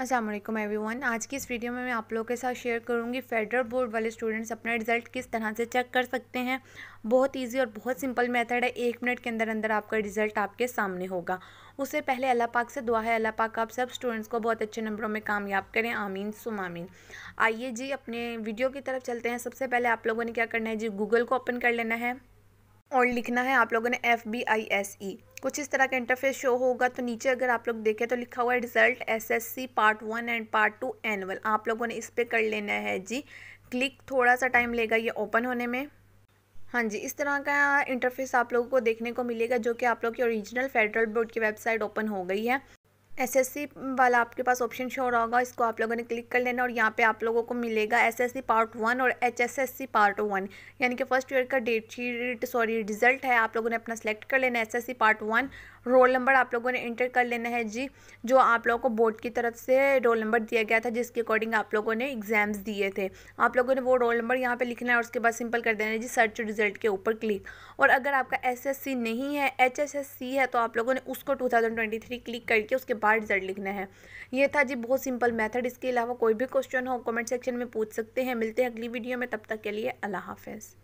Aslam every one आज की इस वीडियो में मैं आप लोगों के साथ शेयर करूँगी फेडरल बोर्ड वाले स्टूडेंट्स अपना रिज़ल्ट किस तरह से चेक कर सकते हैं बहुत इजी और बहुत सिंपल मेथड है एक मिनट के अंदर अंदर आपका रिज़ल्ट आपके सामने होगा उससे पहले अल्लाह पाक से दुआ है अल्लाह पाक आप सब स्टूडेंट्स को बहुत अच्छे नंबरों में कामयाब करें आमीन सुम आमीन आइए जी अपने वीडियो की तरफ चलते हैं सबसे पहले आप लोगों ने क्या करना है जी गूगल को ओपन कर लेना है और लिखना है आप लोगों ने F B I S E कुछ इस तरह का इंटरफेस शो होगा तो नीचे अगर आप लोग देखें तो लिखा हुआ है result S S C part one and part two annual आप लोगों ने इस पर कर लेना है जी क्लिक थोड़ा सा टाइम लेगा ये ओपन होने में हाँ जी इस तरह का इंटरफेस आप लोगों को देखने को मिलेगा जो कि आप लोग की ओरिजिनल फेडरल बोर्ड की वेबसाइट ओपन हो गई है एसएससी वाला आपके पास ऑप्शन शो हो रहा होगा इसको आप लोगों ने क्लिक कर लेना और यहाँ पे आप लोगों को मिलेगा एसएससी पार्ट वन और एचएसएससी पार्ट वन यानी कि फर्स्ट ईयर का डेट शीट सॉरी रिजल्ट है आप लोगों ने अपना सेलेक्ट कर लेना SSC part one roll number आप लोगों ने इंटर कर लेना है जी जो आप लोगों को बोर्ड की तरफ से रोल नंबर दिया गया था जिसके अकॉर्डिंग आप लोगों ने एग्जाम्स दिए थे आप लोगों ने वो रोल नंबर यहाँ पर लिखना है और उसके बाद सिंपल कर देना है जी सर्च रिजल्ट के ऊपर क्लिक और अगर आपका एस नहीं है एच है तो आप लोगों ने उसको टू क्लिक करके उसके बार रिजल्ट लिखना है ये था जी बहुत सिंपल मेथड इसके अलावा कोई भी क्वेश्चन हो कमेंट सेक्शन में पूछ सकते हैं मिलते हैं अगली वीडियो में तब तक के लिए अल्लाह हाफिज़